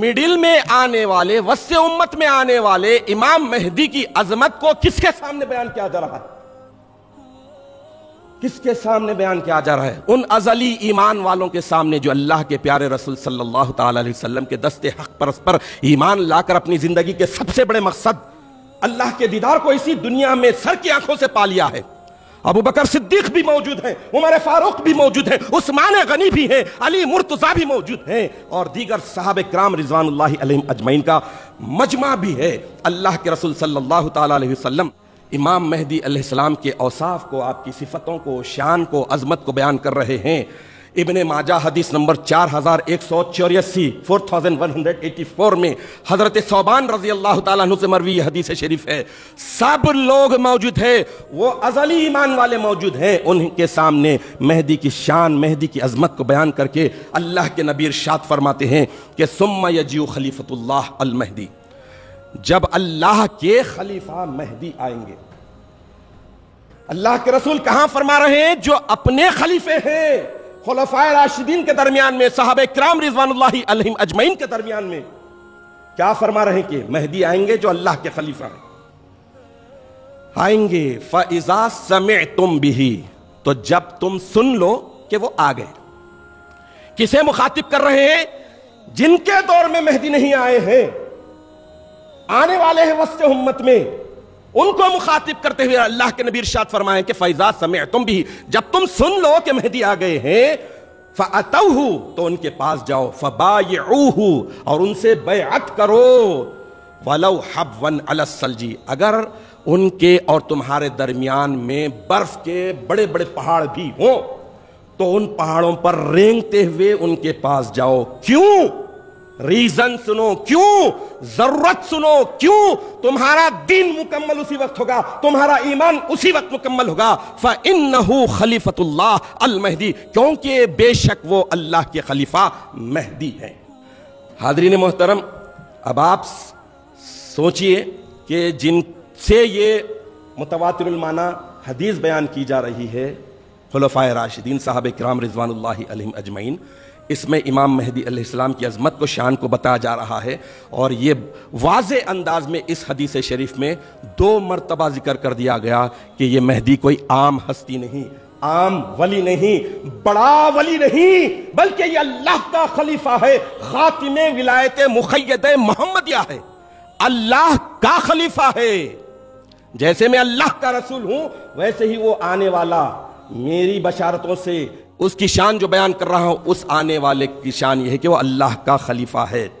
middle में आने वाले वस्य उम्मत में आने वाले इमाम मेहदी की अजमत को किसके सामने बयान किया जा रहा है किसके सामने बयान किया जा रहा है उन अजली ईमान वालों के सामने जो अल्लाह के प्यारे रसूल सल्लल्लाहु अलैहि वसल्लम के दस्ते हक परस्पर ईमान लाकर अपनी जिंदगी के सबसे बड़े मकसद अल्लाह के दीदार को इसी दुनिया में सर की आंखों से पा लिया है अबू बकर सिद्दीक भी मौजूद हैं उमर फारूक भी मौजूद हैं उस्मान गनी भी हैं अली मुर्तजा भी मौजूद हैं और दीगर साहब कराम रिजवान अजमैन का मजमा भी है अल्लाह के रसुल सल्लल्लाहु अलैहि वसल्लम इमाम मेहदी अलैहिस्सलाम के औसाफ को आपकी सिफतों को शान को अजमत को बयान कर रहे हैं इबन माजा हदीस नंबर चार हज़ार एक सौ चौरासी four thousand one hundred eighty four में हज़रत सौबान रजी अल्लाह तु से मरवी हदीस शरीफ है सब लोग मौजूद है वो अजली ईमान वाले मौजूद हैं उनके सामने मेहदी की शान मेहदी की अजमत को बयान करके अल्लाह के नबीर शाद फरमाते हैं कि सुम्मा यजी खलीफतुल्लाह अलमहदी जब अल्लाह के खलीफा मेहदी आएंगे अल्लाह के रसूल कहां फरमा रहे हैं जो अपने खलीफे हैं खलफाय राशिदीन के दरमियान में साहब कराम रिजवान अजमैन के दरमियान में क्या फरमा रहे कि मेहदी आएंगे जो अल्लाह के खलीफा हैं आएंगे फैजा समय तुम भी तो जब तुम सुन लो कि वो आ गए किसे मुखातिब कर रहे हैं जिनके दौर में मेहदी नहीं आए हैं आने वाले हैं वस्ते उम्मत में उनको मुखातिब करते हुए अल्लाह के नबी इरशाद फरमाए कि फैजा समय तुम भी जब तुम सुन लो कि मेहदी आ गए हैं फ़तहू तो उनके पास जाओ फ़बायू और उनसे बेअत करो वलो हबवन अलसलजी अगर उनके और तुम्हारे दरमियान में बर्फ के बड़े बड़े पहाड़ भी हों तो उन पहाड़ों पर रेंगते हुए उनके पास जाओ क्यों रीजन सुनो क्यों जरूरत सुनो क्यों तुम्हारा दिन मुकम्मल उसी वक्त होगा तुम्हारा ईमान उसी वक्त मुकम्मल होगा फ़िन खलीफतुल्लाह महदी क्योंकि बेशक वो अल्लाह के खलीफा महदी है हादरीन मोहतरम अब आप सोचिए कि जिनसे ये मुतवातरमाना हदीस बयान की जा रही है खलफाय राशिदीन साहब कराम रिजवान अजमैन इसमें इमाम महदी अलैहिस्सलाम की अजमत को शान को बताया जा रहा है और ये वाज अंदाज में इस हदीस शरीफ में दो मरतबा जिक्र कर दिया गया कि ये महदी कोई आम हस्ती नहीं आम वली नहीं बड़ा वली नहीं बल्कि ये अल्लाह का खलीफा है खातिम विलायत मुखैद मोहम्मदिया है अल्लाह का खलीफा है जैसे मैं अल्लाह का रसूल हूं वैसे ही वो आने वाला मेरी बशारतों से उसकी शान जो बयान कर रहा हूं उस आने वाले की शान यह है कि वह अल्लाह का खलीफा है